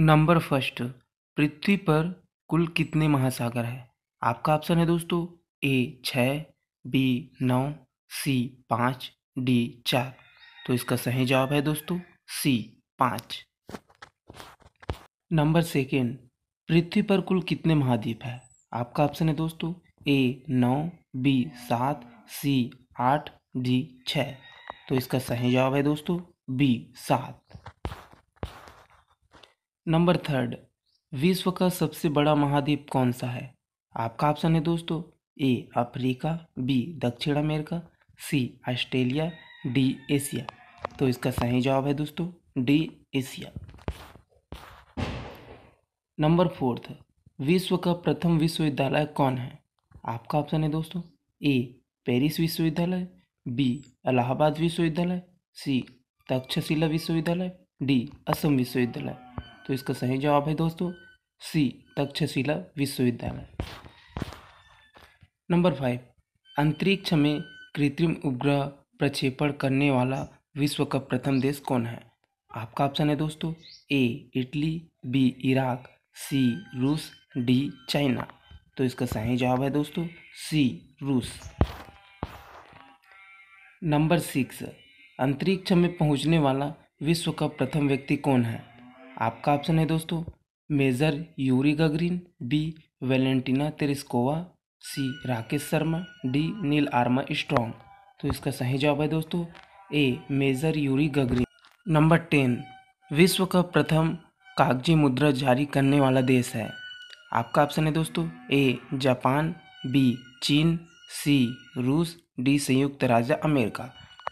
number first पृथ्वी पर कुल कितने महासागर हैं आपका ऑप्शन है दोस्तों ए छः बी नौ सी पाँच डी चार तो इसका सही जवाब है दोस्तों सी पाँच नंबर सेकेंड पृथ्वी पर कुल कितने महाद्वीप हैं आपका ऑप्शन है दोस्तों ए नौ बी सात सी आठ डी छः तो इसका सही जवाब है दोस्तों बी सात नंबर थर्ड विश्व का सबसे बड़ा महाद्वीप कौन सा है आपका ऑप्शन है दोस्तों ए अफ्रीका बी दक्षिण America C Australia D Asia तो इसका सही जवाब है दोस्तों डी एशिया नंबर फोर्थ विश्व का प्रथम विश्वविद्यालय कौन है आपका ऑप्शन है दोस्तों ए पेरिस विश्वविद्यालय बी इलाहाबाद विश्वविद्यालय सी तक्षशिला विश्वविद्यालय डी असम विश्वविद्यालय तो इसका सही जवाब है दोस्तों सी तक्षशिला विश्वविद्यालय नंबर फाइव अंतरिक्ष में कृत्रिम उपग्रह प्रक्षेपण करने वाला विश्व का प्रथम देश कौन है आपका ऑप्शन है दोस्तों A Italy B Iraq C रूस डी चाइना तो इसका सही जवाब है दोस्तों सी रूस नंबर सिक्स अंतरिक्ष में पहुंचने वाला विश्व का प्रथम व्यक्ति कौन है आपका ऑप्शन है दोस्तों Major Yuri Gagarin B Valentina Tereshkova C Rakesh Sharma D Neil Armstrong तो इसका सही जवाब है दोस्तों A Major Yuri Gagarin number ten विश्व का प्रथम कागजी मुद्रा जारी करने वाला देश है आपका ऑप्शन है दोस्तों ए जापान बी चीन सी रूस डी संयुक्त राज्य अमेरिका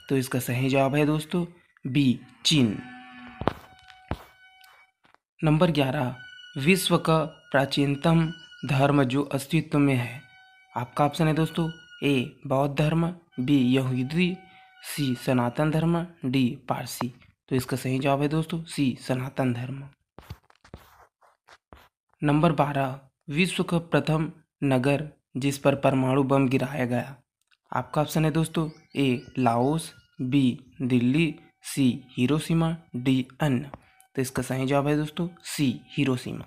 तो इसका सही जवाब है दोस्तों बी चीन नंबर ग्यारह विश्व का प्राचीनतम धर्म जो अस्तित्व में है आपका ऑप्शन है दोस्तों ए बौद्ध धर्म बी यहूदी सी सनातन धर्म डी पारसी तो इसका सही जवाब है दोस्तों सी सनातन धर्म नंबर बारह विश्व का प्रथम नगर जिस पर परमाणु बम गिराया गया आपका ऑप्शन है दोस्तों A Laos B Delhi C Hiroshima D अन्न तो इसका सही जवाब है दोस्तों सी हिरोशिमा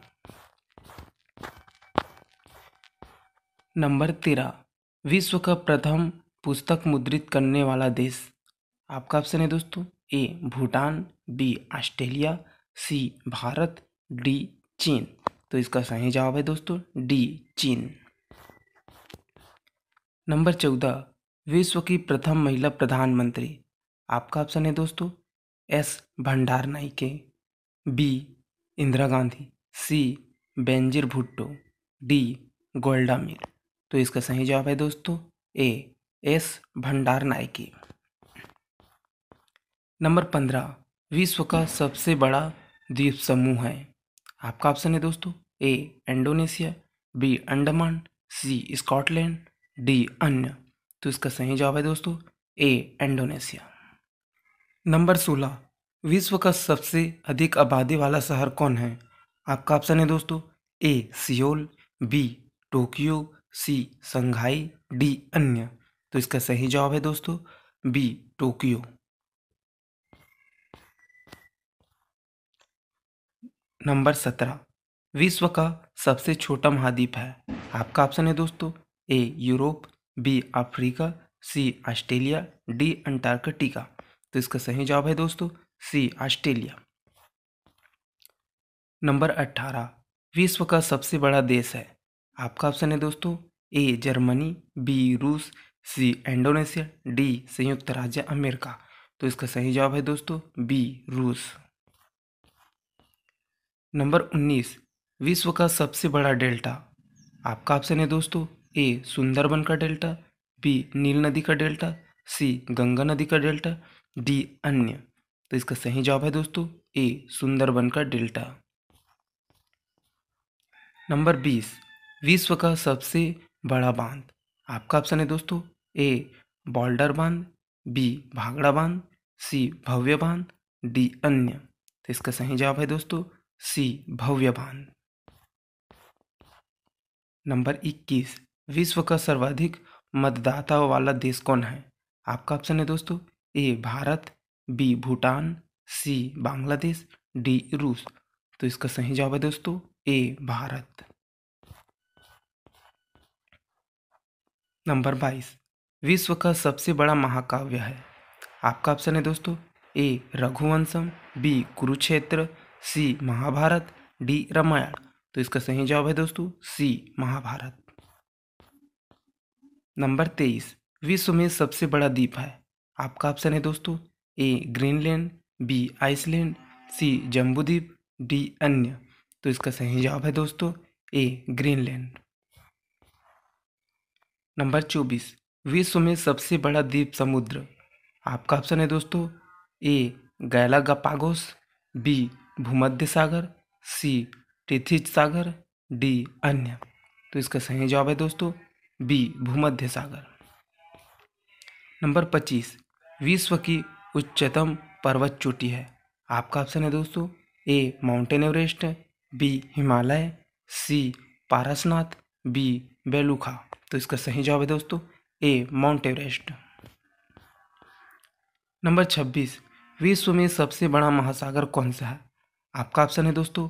नंबर तेरह विश्व का प्रथम पुस्तक मुद्रित करने वाला देश आपका ऑप्शन है दोस्तों A Bhutan B Australia C Bharat D चीन तो इसका सही जवाब है दोस्तों डी चीन नंबर चौदह विश्व की प्रथम महिला प्रधानमंत्री आपका ऑप्शन है दोस्तों S Bandaranaike B Indira Gandhi C Benazir Bhutto D Golda Meir तो इसका सही जवाब है दोस्तों A S Bandaranaike number पंद्रह विश्व का सबसे बड़ा द्वीप समूह है आपका ऑप्शन है दोस्तों A Indonesia B Andaman C Scotland D अन्य तो इसका सही जवाब है दोस्तों ए इंडोनेशिया नंबर सोलह विश्व का सबसे अधिक आबादी वाला शहर कौन है आपका ऑप्शन है दोस्तों A Seoul B Tokyo C Shanghai D अन्य तो इसका सही जवाब है दोस्तों बी टोक्यो नंबर सत्रह विश्व का सबसे छोटा महाद्वीप है आपका ऑप्शन है दोस्तों A Europe B Africa C Australia D Antarctica तो इसका सही जवाब है दोस्तों सी ऑस्ट्रेलिया नंबर अट्ठारह विश्व का सबसे बड़ा देश है आपका ऑप्शन है दोस्तों ए जर्मनी बी रूस सी इंडोनेशिया डी संयुक्त राज्य अमेरिका तो इसका सही जवाब है दोस्तों बी रूस नंबर उन्नीस विश्व का सबसे बड़ा डेल्टा आपका ऑप्शन है दोस्तों ए सुंदरबन का डेल्टा बी नील नदी का डेल्टा सी गंगा नदी का डेल्टा डी अन्य तो इसका सही जवाब है दोस्तों ए सुंदरबन का डेल्टा नंबर बीस विश्व का सबसे बड़ा बांध आपका ऑप्शन है दोस्तों ए बॉल्डर बांध बी भागड़ा बांध सी भव्य बांध डी अन्य तो इसका सही जवाब है दोस्तों सी भव्य बांध नंबर इक्कीस विश्व का सर्वाधिक मतदाता वाला देश कौन है आपका ऑप्शन है दोस्तों A Bharat B Bhutan C Bangladesh D रूस तो इसका सही जवाब है दोस्तों ए भारत नंबर बाईस विश्व का सबसे बड़ा महाकाव्य है आपका ऑप्शन है दोस्तों A Raghuvansham B Kurukshetra C Mahabharata D Ramayana तो इसका सही जवाब है दोस्तों सी महाभारत नंबर तेईस विश्व में सबसे बड़ा द्वीप है आपका ऑप्शन है दोस्तों A Greenland B Iceland C Jambudvipa D अन्य तो इसका सही जवाब है दोस्तों ए ग्रीनलैंड नंबर चौबीस विश्व में सबसे बड़ा द्वीप समुद्र आपका ऑप्शन है दोस्तों ए गैलागापागोस बी भूमध्य सागर सी टिथिज सागर डी अन्य तो इसका सही जवाब है दोस्तों बी भूमध्य सागर नंबर पच्चीस विश्व की उच्चतम पर्वत चोटी है आपका ऑप्शन है दोस्तों A mountain Everest B Himalaya C Parasnath B Belukha तो इसका सही जवाब है दोस्तों ए माउंट एवरेस्ट नंबर छब्बीस विश्व में सबसे बड़ा महासागर कौन सा है आपका ऑप्शन है दोस्तों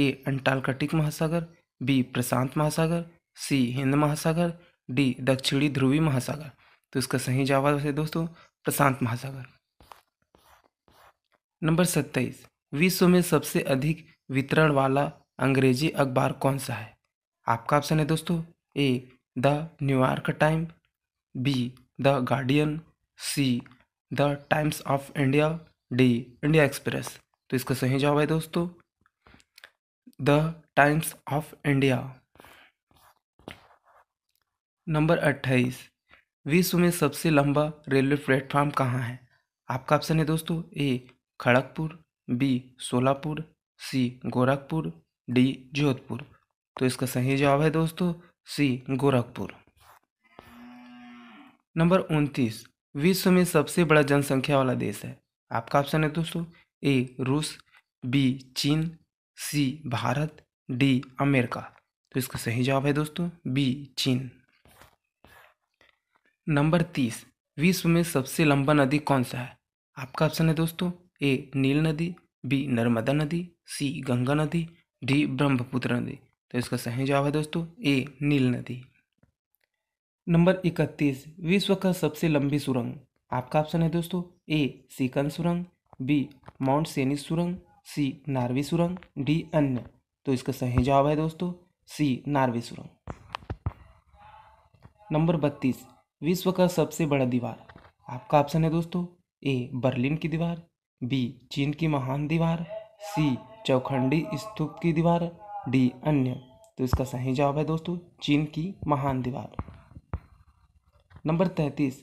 ए अंटार्कटिक महासागर बी प्रशांत महासागर सी हिंद महासागर डी दक्षिणी ध्रुवी महासागर तो इसका सही जवाब है दोस्तों प्रशांत महासागर नंबर सत्ताईस विश्व में सबसे अधिक वितरण वाला अंग्रेजी अखबार कौन सा है आपका ऑप्शन है दोस्तों A the New York Time B the Guardian C the Times of India D India Express तो इसका सही जवाब है दोस्तों the Times of India number अट्ठाईस विश्व में सबसे लंबा रेलवे प्लेटफार्म कहाँ है आपका ऑप्शन है दोस्तों A Kharagpur B Solapur C Gorakhpur D Jodhpur तो इसका सही जवाब है दोस्तों सी गोरखपुर नंबर उनतीस विश्व में सबसे बड़ा जनसंख्या वाला देश है आपका ऑप्शन है दोस्तों ए रूस बी चीन सी भारत डी अमेरिका तो इसका सही जवाब है दोस्तों बी चीन नंबर तीस विश्व में सबसे लंबा नदी कौन सा है आपका ऑप्शन है दोस्तों ए नील नदी बी नर्मदा नदी सी गंगा नदी डी ब्रह्मपुत्र नदी तो इसका सही जवाब है दोस्तों ए नील नदी नंबर इकतीस विश्व का सबसे लंबी सुरंग आपका ऑप्शन है दोस्तों ए सीकन सुरंग बी माउंट सेनी सुरंग सी नार्वी सुरंग डी अन्य तो इसका सही जवाब है दोस्तों सी नार्वे सुरंग नंबर बत्तीस विश्व का सबसे बड़ा दीवार आपका ऑप्शन है दोस्तों ए बर्लिन की दीवार बी चीन की महान दीवार सी चौखंडी स्तूप की दीवार डी अन्य तो इसका सही जवाब है दोस्तों चीन की महान दीवार नंबर तैंतीस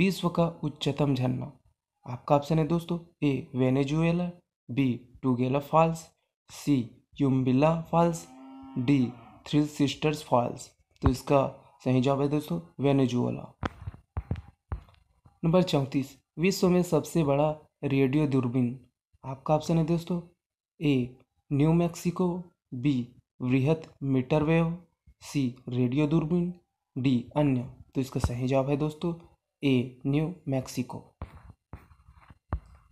विश्व का उच्चतम झरना आपका ऑप्शन है दोस्तों A Venezuela B Tugela Falls C Yumbilla Falls D Three Sisters Falls तो इसका सही जवाब है दोस्तों वेनेजुएला नंबर चौंतीस विश्व में सबसे बड़ा रेडियो दूरबीन आपका ऑप्शन है दोस्तों ए न्यू मैक्सिको बी वृहत मीटरवेव सी रेडियो दूरबीन डी अन्य तो इसका सही जवाब है दोस्तों ए न्यू मैक्सिको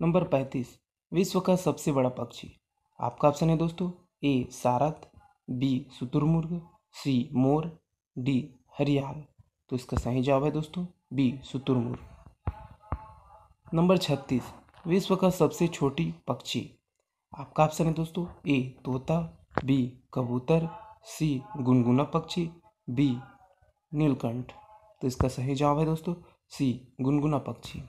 नंबर पैंतीस विश्व का सबसे बड़ा पक्षी आपका ऑप्शन है दोस्तों ए सारथ बी शुतुरमुर्ग सी मोर डी हरियाल तो इसका सही जवाब है दोस्तों बी शुतुरमुर्ग नंबर छत्तीस विश्व का सबसे छोटी पक्षी आपका ऑप्शन है दोस्तों ए तोता बी कबूतर सी गुनगुना पक्षी बी नीलकंठ तो इसका सही जवाब है दोस्तों सी गुनगुना पक्षी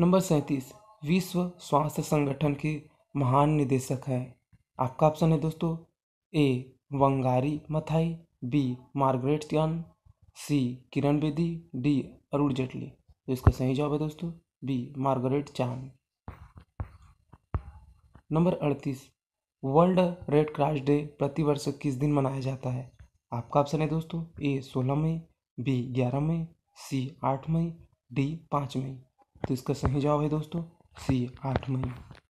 नंबर सैंतीस विश्व स्वास्थ्य संगठन के महान निदेशक हैं आपका ऑप्शन है दोस्तों A Wangari Maathai B Margaret Chan C Kiran Bedi D Arun Jaitley तो इसका सही जवाब है दोस्तों बी मार्गरेट चान नंबर अड़तीस वर्ल्ड रेड क्रॉस डे प्रतिवर्ष किस दिन मनाया जाता है आपका ऑप्शन है दोस्तों ए सोलह मई बी ग्यारह मई सी आठ मई डी पाँच मई तो इसका सही जवाब है दोस्तों सी आठ मई